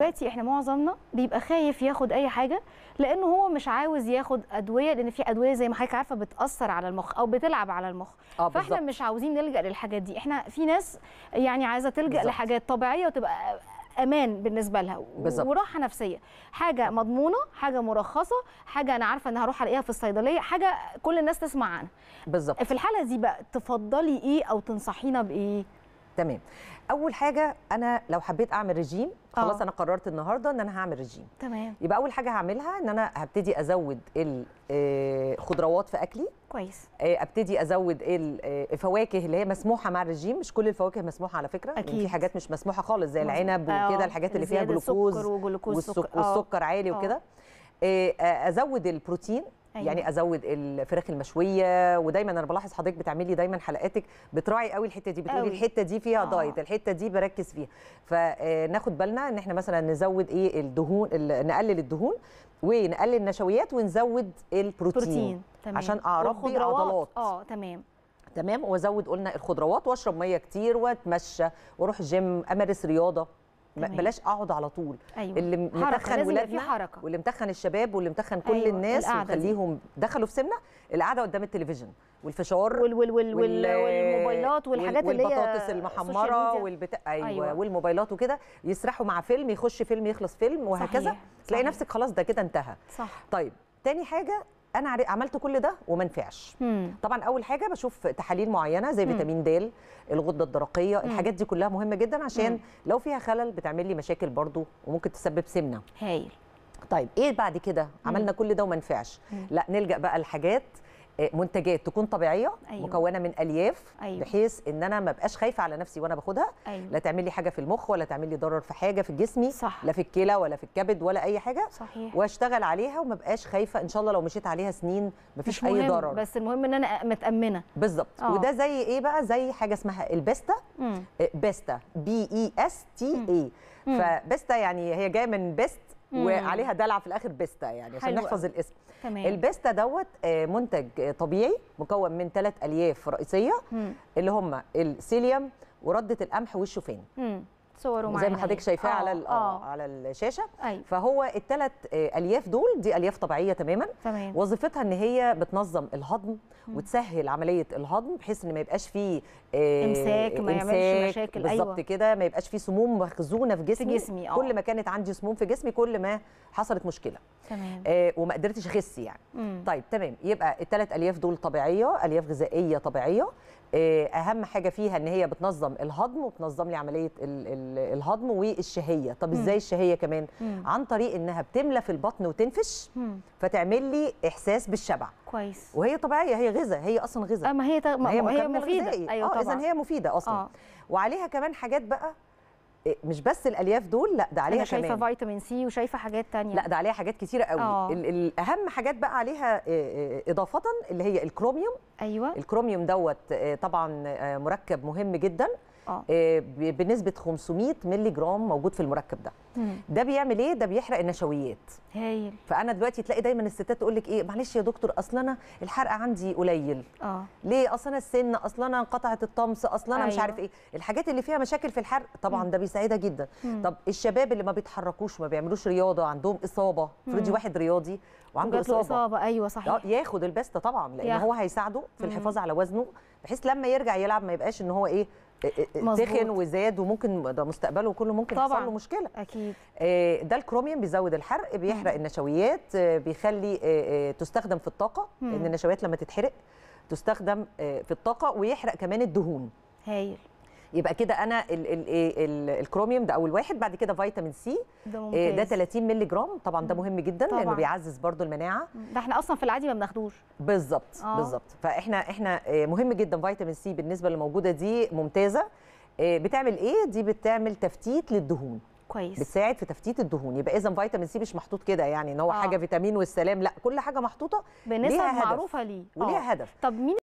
دلوقتي احنا معظمنا بيبقى خايف ياخد اي حاجه لانه هو مش عاوز ياخد ادويه لان في ادويه زي ما حضرتك عارفه بتاثر على المخ او بتلعب على المخ آه فاحنا بالزبط. مش عاوزين نلجا للحاجات دي احنا في ناس يعني عايزه تلجا بالزبط. لحاجات طبيعيه وتبقى امان بالنسبه لها بالزبط. وراحه نفسيه حاجه مضمونه حاجه مرخصه حاجه انا عارفه ان هروح الاقيها في الصيدليه حاجه كل الناس تسمع عنها بالظبط في الحاله دي بقى تفضلي ايه او تنصحينا بايه تمام اول حاجه انا لو حبيت اعمل ريجيم خلاص أوه. انا قررت النهارده ان انا هعمل ريجيم تمام يبقى اول حاجه هعملها ان انا هبتدي ازود الخضروات آه، في اكلي كويس آه، ابتدي ازود آه، الفواكه اللي هي مسموحه مع الرجيم مش كل الفواكه مسموحه على فكره يعني أكيد. يعني في حاجات مش مسموحه خالص زي العنب وكده الحاجات اللي فيها جلوكوز والسكر والسكر عالي وكده ازود البروتين أيوة. يعني ازود الفراخ المشويه ودايما انا بلاحظ حضرتك بتعملي دايما حلقاتك بتراعي قوي الحته دي بتقولي الحته دي فيها آه. دايت الحته دي بركز فيها فناخد آه، بالنا ان احنا مثلا نزود ايه الدهون نقلل الدهون ونقلل النشويات ونزود البروتين بروتين. تمام. عشان اربي عضلات اه تمام تمام وازود قلنا الخضروات واشرب ميه كتير واتمشى واروح جيم امارس رياضه تمام. بلاش اقعد على طول أيوة. اللي متخن ولادنا واللي متخن الشباب واللي متخن كل أيوة. الناس وخليهم دخلوا في سمنه القعده قدام التلفزيون والفشار وال وال وال وال والموبايلات والحاجات اللي هي والبطاطس المحمره والبتاع أيوة, ايوه والموبايلات وكده يسرحوا مع فيلم يخش فيلم يخلص فيلم وهكذا تلاقي نفسك خلاص ده كده انتهى صح طيب تاني حاجه انا عملت كل ده وما نفعش طبعا اول حاجه بشوف تحاليل معينه زي فيتامين د الغده الدرقيه الحاجات دي كلها مهمه جدا عشان مم. لو فيها خلل بتعمل لي مشاكل برضو وممكن تسبب سمنه هايل طيب ايه بعد كده عملنا مم. كل ده وما نفعش لا نلجا بقى لحاجات آه، منتجات تكون طبيعيه أيوة. مكونه من الياف أيوة. بحيث ان انا ما بقاش خايفه على نفسي وانا باخدها أيوة. لا تعمل لي حاجه في المخ ولا تعمل لي ضرر في حاجه في جسمي صح. لا في الكلى ولا في الكبد ولا اي حاجه صحيح. واشتغل عليها وما بقاش خايفه ان شاء الله لو مشيت عليها سنين ما فيش اي ضرر بس المهم ان انا متامنه بالظبط آه. وده زي ايه بقى زي حاجه اسمها البيستا آه، بيستا بي اي اس تي اي فبيستا يعني هي جايه من بيست وعليها دلع في الاخر بيستا يعني عشان نحفظ الاسم تمام. البيستا دوت آه، منتج آه، طبيعي مكون من ثلاث الياف رئيسيه مم. اللي هم السيليوم ورده القمح والشوفان صوره معايا زي ما حضرتك شايفاه آه، على آه،, آه. على الشاشه أيوة. فهو الثلاث الياف دول دي الياف طبيعيه تماما تمام. وظيفتها ان هي بتنظم الهضم وتسهل عمليه الهضم بحيث ان ما يبقاش فيه آه امساك ما يعملش مشاكل أيوة. بالظبط أيوة. كده ما يبقاش فيه سموم مخزونه في جسمي, في جسمي. آه. كل ما كانت عندي سموم في جسمي كل ما حصلت مشكله تمام آه وما قدرتش اخس يعني مم. طيب تمام يبقى الثلاث الياف دول طبيعيه الياف غذائيه طبيعيه آه، اهم حاجه فيها ان هي بتنظم الهضم وبتنظم لي عمليه الهضم والشهيه طب ازاي الشهيه كمان مم. عن طريق انها بتملى في البطن وتنفش مم. فتعمل لي احساس بالشبع كويس وهي طبيعيه هي غذاء هي اصلا غذاء ما هي تغ... ما هي, هي مفيده غزائي. ايوه اه اذا هي مفيده اصلا آه. وعليها كمان حاجات بقى مش بس الالياف دول لا ده عليها أنا شايفه كمان. شايفه فيتامين سي وشايفه حاجات تانية لا ده عليها حاجات كتيره قوي أوه. الاهم حاجات بقى عليها آه، آه، اضافه اللي هي الكروميوم ايوه الكروميوم دوت آه، طبعا مركب مهم جدا آه. آه، بنسبه 500 مللي جرام موجود في المركب ده مم. ده بيعمل ايه ده بيحرق النشويات هايل فانا دلوقتي تلاقي دايما الستات تقول لك ايه معلش يا دكتور اصل انا الحرق عندي قليل اه ليه اصل انا السن اصل انا انقطعت الطمس اصل انا أيوه. مش عارف ايه الحاجات اللي فيها مشاكل في الحرق طبعا مم. ده بيساعدها جدا مم. طب الشباب اللي ما بيتحركوش ما بيعملوش رياضه عندهم اصابه افرضي واحد رياضي وعنده اصابه اصابه ايوه صحيح آه، ياخد البسته طبعا لان ياخد. هو هيساعده في الحفاظ على وزنه بحيث لما يرجع يلعب ما يبقاش ان هو ايه دخن إيه، إيه، إيه، وزاد وممكن ده مستقبله كله ممكن يحصل له مشكله اكيد آه، ده الكروميوم بيزود الحرق بيحرق مم. النشويات آه، بيخلي آه، تستخدم في الطاقه مم. ان النشويات لما تتحرق تستخدم في الطاقه ويحرق كمان الدهون هايل يبقى كده انا الـ الـ إيه، الـ الكروميوم ده اول واحد بعد كده فيتامين سي ده, آه، ممتاز. ده 30 مللي جرام طبعا ده مهم جدا طبعا. لانه بيعزز برضو المناعه ده احنا اصلا في العادي ما بناخدوش بالظبط آه. بالظبط فاحنا احنا آه، مهم جدا فيتامين سي بالنسبه للموجوده دي ممتازه آه، بتعمل ايه دي بتعمل تفتيت للدهون كويس بتساعد في تفتيت الدهون يبقى اذا فيتامين سي مش محطوط كده يعني ان هو آه. حاجه فيتامين والسلام لا كل حاجه محطوطه بنسب معروفه ليه وليها آه. هدف طب مين